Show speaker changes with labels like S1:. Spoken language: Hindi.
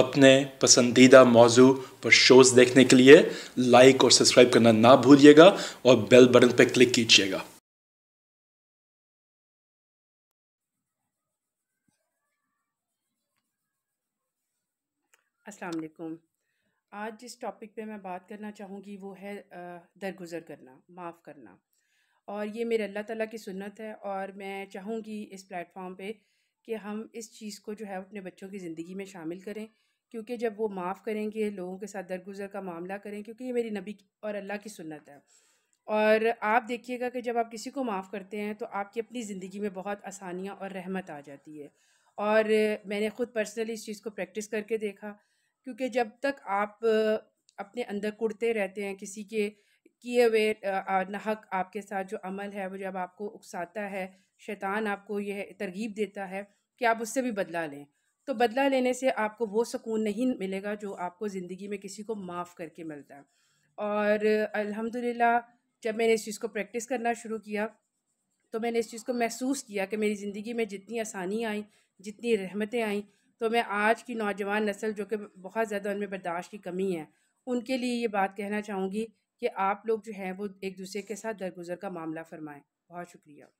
S1: अपने पसंदीदा मौजू पर शोज़ देखने के लिए लाइक और सब्सक्राइब करना ना भूलिएगा और बेल बटन पर क्लिक कीजिएगा
S2: अस्सलाम वालेकुम आज जिस टॉपिक पे मैं बात करना चाहूँगी वो है दरगुजर करना माफ़ करना और ये मेरे अल्लाह ताला की सुन्नत है और मैं चाहूँगी इस प्लेटफॉर्म पे कि हम इस चीज़ को जो है अपने बच्चों की ज़िंदगी में शामिल करें क्योंकि जब वो माफ़ करेंगे लोगों के साथ दरगुजर का मामला करें क्योंकि ये मेरी नबी और अल्लाह की सुन्नत है और आप देखिएगा कि जब आप किसी को माफ़ करते हैं तो आपकी अपनी ज़िंदगी में बहुत आसानियाँ और रहमत आ जाती है और मैंने ख़ुद पर्सनली इस चीज़ को प्रैक्टिस करके देखा क्योंकि जब तक आप अपने अंदर कुड़ते रहते हैं किसी के किए हुए नहक आपके साथ जो अमल है वो जब आपको उकसाता है शैतान आपको यह तरगीब देता है कि आप उससे भी बदला लें तो बदला लेने से आपको वो सुकून नहीं मिलेगा जो आपको ज़िंदगी में किसी को माफ़ करके मिलता है और अल्हम्दुलिल्लाह जब मैंने इस चीज़ को प्रैक्टिस करना शुरू किया तो मैंने इस चीज़ को महसूस किया कि मेरी ज़िंदगी में जितनी आसानी आई जितनी रहमतें आई तो मैं आज की नौजवान नस्ल जो कि बहुत ज़्यादा उनमें बर्दाश्त की कमी है उनके लिए ये बात कहना चाहूँगी कि आप लोग जो हैं वो एक दूसरे के साथ दरगुजर का मामला फरमाएँ बहुत शुक्रिया